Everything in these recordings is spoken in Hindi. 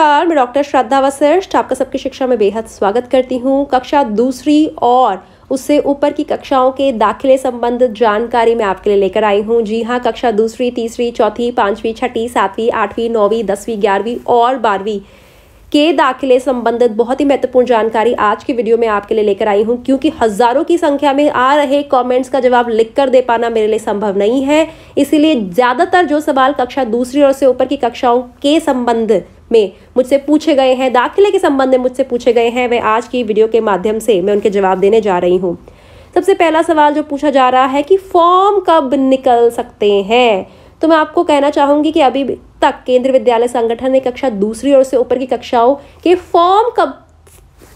नमस्कार मैं डॉक्टर श्रद्धा वशिष्ठ आपका सबकी शिक्षा में बेहद स्वागत करती हूँ कक्षा दूसरी और उससे ऊपर की कक्षाओं के दाखिले संबंधित जानकारी मैं आपके लिए लेकर आई हूँ जी हाँ कक्षा दूसरी तीसरी चौथी पांचवी छठी सातवीं आठवीं नौवीं दसवीं ग्यारहवीं और बारहवीं के दाखिले संबंधित बहुत ही महत्वपूर्ण जानकारी आज की वीडियो में आपके लिए लेकर आई हूँ क्योंकि हज़ारों की संख्या में आ रहे कमेंट्स का जवाब लिख कर दे पाना मेरे लिए संभव नहीं है इसीलिए ज़्यादातर जो सवाल कक्षा दूसरी और से ऊपर की कक्षाओं के संबंध में मुझसे पूछे गए हैं दाखिले के संबंध में मुझसे पूछे गए हैं वे आज की वीडियो के माध्यम से मैं उनके जवाब देने जा रही हूँ सबसे पहला सवाल जो पूछा जा रहा है कि फॉर्म कब निकल सकते हैं तो मैं आपको कहना चाहूँगी कि अभी तक केंद्रीय विद्यालय संगठन ने कक्षा दूसरी और से ऊपर की कक्षाओं के फॉर्म कब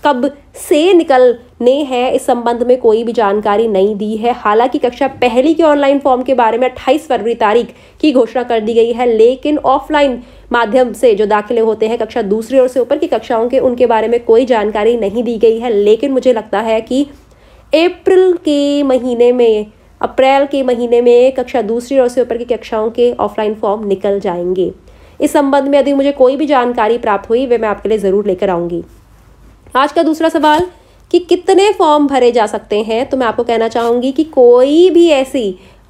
कब से निकलने हैं इस संबंध में कोई भी जानकारी नहीं दी है हालांकि कक्षा पहली के ऑनलाइन फॉर्म के बारे में 28 फरवरी तारीख की घोषणा कर दी गई है लेकिन ऑफलाइन माध्यम से जो दाखिले होते हैं कक्षा दूसरी और से ऊपर की कक्षाओं के उनके बारे में कोई जानकारी नहीं दी गई है लेकिन मुझे लगता है कि अप्रैल के महीने में अप्रैल के महीने में कक्षा दूसरी और से ऊपर की कक्षाओं के ऑफलाइन फॉर्म निकल जाएंगे इस संबंध में यदि मुझे कोई भी जानकारी प्राप्त हुई वे मैं आपके लिए ज़रूर लेकर आऊँगी आज का दूसरा सवाल कि कितने फॉर्म भरे जा सकते हैं तो मैं आपको कहना चाहूँगी कि कोई भी ऐसी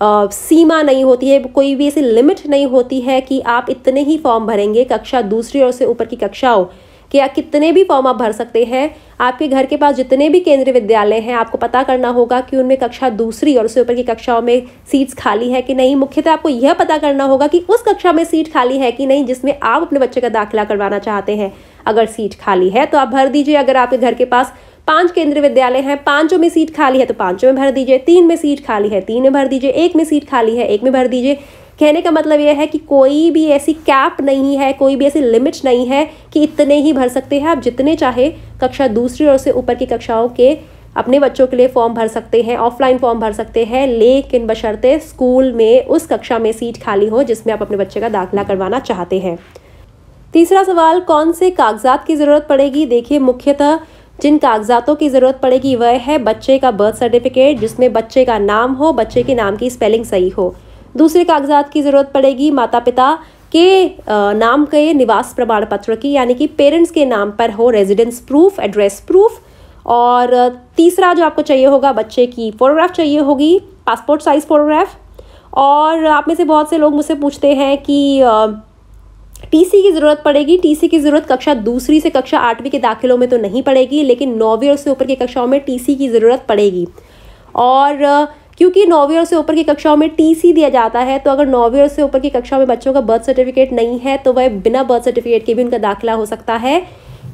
आ, सीमा नहीं होती है कोई भी ऐसी लिमिट नहीं होती है कि आप इतने ही फॉर्म भरेंगे कक्षा दूसरी और से ऊपर की कक्षाओं कि आप कितने भी फॉर्म आप भर सकते हैं आपके घर के पास जितने भी केंद्रीय विद्यालय हैं आपको पता करना होगा कि उनमें कक्षा दूसरी और उससे ऊपर की कक्षाओं में सीट्स खाली है कि नहीं मुख्यतः आपको यह पता करना होगा कि उस कक्षा में सीट खाली है कि नहीं जिसमें आप अपने बच्चे का दाखिला करवाना चाहते हैं अगर सीट खाली है तो आप भर दीजिए अगर आपके घर के पास पांच केंद्रीय विद्यालय हैं पांचों में सीट खाली है तो पांचों में भर दीजिए तीन में सीट खाली है तीन में भर दीजिए एक में सीट खाली है एक में भर दीजिए कहने का मतलब यह है कि कोई भी ऐसी कैप नहीं है कोई भी ऐसी लिमिट नहीं है कि इतने ही भर सकते हैं आप जितने चाहे कक्षा दूसरी और से ऊपर की कक्षाओं के अपने बच्चों के लिए फॉर्म भर सकते हैं ऑफलाइन फॉर्म भर सकते हैं लेकिन बशर्ते स्कूल में उस कक्षा में सीट खाली हो जिसमें आप अपने बच्चे का दाखिला करवाना चाहते हैं तीसरा सवाल कौन से कागजात की ज़रूरत पड़ेगी देखिए मुख्यतः जिन कागजातों की ज़रूरत पड़ेगी वह है बच्चे का बर्थ सर्टिफिकेट जिसमें बच्चे का नाम हो बच्चे के नाम की स्पेलिंग सही हो दूसरे कागजात की ज़रूरत पड़ेगी माता पिता के नाम के निवास प्रमाण पत्र की यानी कि पेरेंट्स के नाम पर हो रेजिडेंस प्रूफ एड्रेस प्रूफ और तीसरा जो आपको चाहिए होगा बच्चे की फ़ोटोग्राफ चाहिए होगी पासपोर्ट साइज़ फ़ोटोग्राफ और आप में से बहुत से लोग मुझसे पूछते हैं कि टीसी की ज़रूरत पड़ेगी टीसी की ज़रूरत कक्षा दूसरी से कक्षा आठवीं के दाखिलों में तो नहीं पड़ेगी लेकिन नौवीं और से ऊपर की कक्षाओं में टीसी की ज़रूरत पड़ेगी और क्योंकि नौवीं और से ऊपर की कक्षाओं में टीसी दिया जाता है तो अगर नौवीं और से ऊपर की कक्षाओं में बच्चों का बर्थ सर्टिफिकेट नहीं है तो वह बिना बर्थ सर्टिफिकेट के भी उनका दाखिला हो सकता है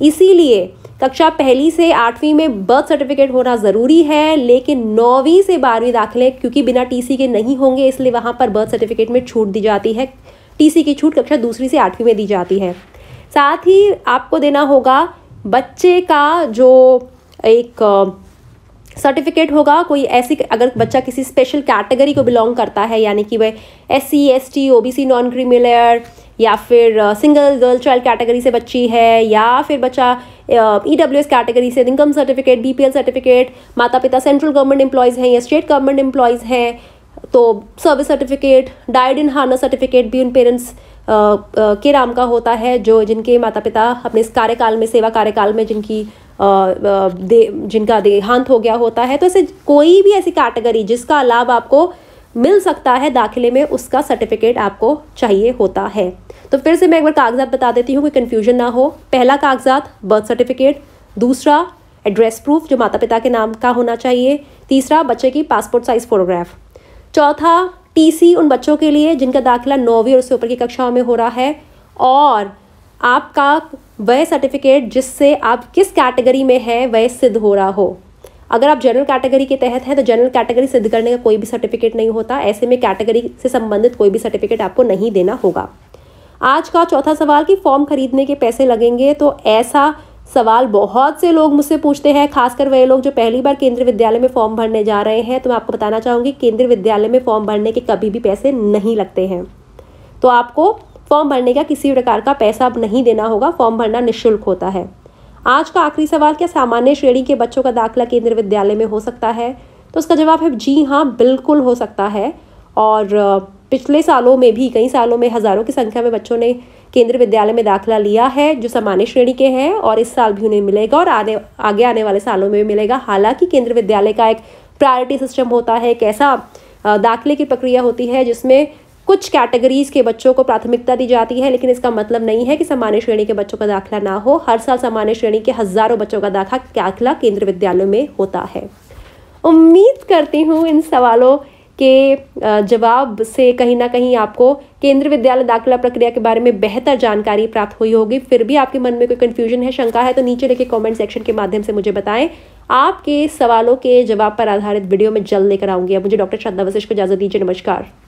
इसीलिए कक्षा पहली से आठवीं में बर्थ सर्टिफिकेट होना ज़रूरी है लेकिन नौवीं से बारहवीं दाखिले क्योंकि बिना टीसी के नहीं होंगे इसलिए वहाँ पर बर्थ सर्टिफिकेट में छूट दी जाती है टीसी की छूट कक्षा दूसरी से आठवीं में दी जाती है साथ ही आपको देना होगा बच्चे का जो एक सर्टिफिकेट होगा कोई ऐसी अगर बच्चा किसी स्पेशल कैटेगरी को बिलोंग करता है यानी कि वह S C S T O B C non creamy layer या फिर सिंगल गर्ल चाइल्ड कैटेगरी से बच्ची है या फिर बच्चा ई डब्ल्यू एस कैटेगरी से income certificate B P L certificate माता पिता सेंट्रल गवर्नमेंट एम्प्लॉयज़ हैं या स्टेट गवर्नमेंट एम्प्लॉयज़ हैं तो service certificate died in harness certificate भी उन पेरेंट्स के नाम का होता है जो जिनके माता पिता अपने इस कार्यकाल में सेवा कार्यकाल में जिनकी दे जिनका देहांत हो गया होता है तो ऐसे कोई भी ऐसी कैटेगरी जिसका लाभ आपको मिल सकता है दाखिले में उसका सर्टिफिकेट आपको चाहिए होता है तो फिर से मैं एक बार कागजात बता देती हूँ कोई कन्फ्यूजन ना हो पहला कागजात बर्थ सर्टिफिकेट दूसरा एड्रेस प्रूफ जो माता पिता के नाम का होना चाहिए तीसरा बच्चे की पासपोर्ट साइज फोटोग्राफ चौथा टीसी उन बच्चों के लिए जिनका दाखिला नौवीं और उससे ऊपर की कक्षाओं में हो रहा है और आपका वह सर्टिफिकेट जिससे आप किस कैटेगरी में है वह सिद्ध हो रहा हो अगर आप जनरल कैटेगरी के तहत हैं तो जनरल कैटेगरी सिद्ध करने का कोई भी सर्टिफिकेट नहीं होता ऐसे में कैटेगरी से संबंधित कोई भी सर्टिफिकेट आपको नहीं देना होगा आज का चौथा सवाल कि फॉर्म खरीदने के पैसे लगेंगे तो ऐसा सवाल बहुत से लोग मुझसे पूछते हैं खासकर वे लोग जो पहली बार केंद्रीय विद्यालय में फॉर्म भरने जा रहे हैं तो मैं आपको बताना चाहूँगी केंद्रीय विद्यालय में फॉर्म भरने के कभी भी पैसे नहीं लगते हैं तो आपको फॉर्म भरने का किसी प्रकार का पैसा अब नहीं देना होगा फॉर्म भरना निःशुल्क होता है आज का आखिरी सवाल क्या सामान्य श्रेणी के बच्चों का दाखिला केंद्रीय विद्यालय में हो सकता है तो उसका जवाब है जी हाँ बिल्कुल हो सकता है और पिछले सालों में भी कई सालों में हज़ारों की संख्या में बच्चों ने केंद्रीय विद्यालय में दाखिला लिया है जो सामान्य श्रेणी के हैं और इस साल भी उन्हें मिलेगा और आने आगे आने वाले सालों में भी मिलेगा हालांकि केंद्रीय विद्यालय का एक प्रायोरिटी सिस्टम होता है एक ऐसा दाखिले की प्रक्रिया होती है जिसमें कुछ कैटेगरीज के बच्चों को प्राथमिकता दी जाती है लेकिन इसका मतलब नहीं है कि सामान्य श्रेणी के बच्चों का दाखिला ना हो हर साल सामान्य श्रेणी के हज़ारों बच्चों का दाखिला केंद्रीय विद्यालयों में होता है उम्मीद करती हूँ इन सवालों के जवाब से कहीं ना कहीं आपको केंद्रीय विद्यालय दाखिला प्रक्रिया के बारे में बेहतर जानकारी प्राप्त हुई होगी फिर भी आपके मन में कोई कन्फ्यूजन है शंका है तो नीचे लिखे कॉमेंट सेक्शन के माध्यम से मुझे बताएं आपके सवालों के जवाब पर आधारित वीडियो में जल्द लेकर आऊंगी अब मुझे डॉक्टर श्रद्धा वशिष्ठ को इजाजत दीजिए नमस्कार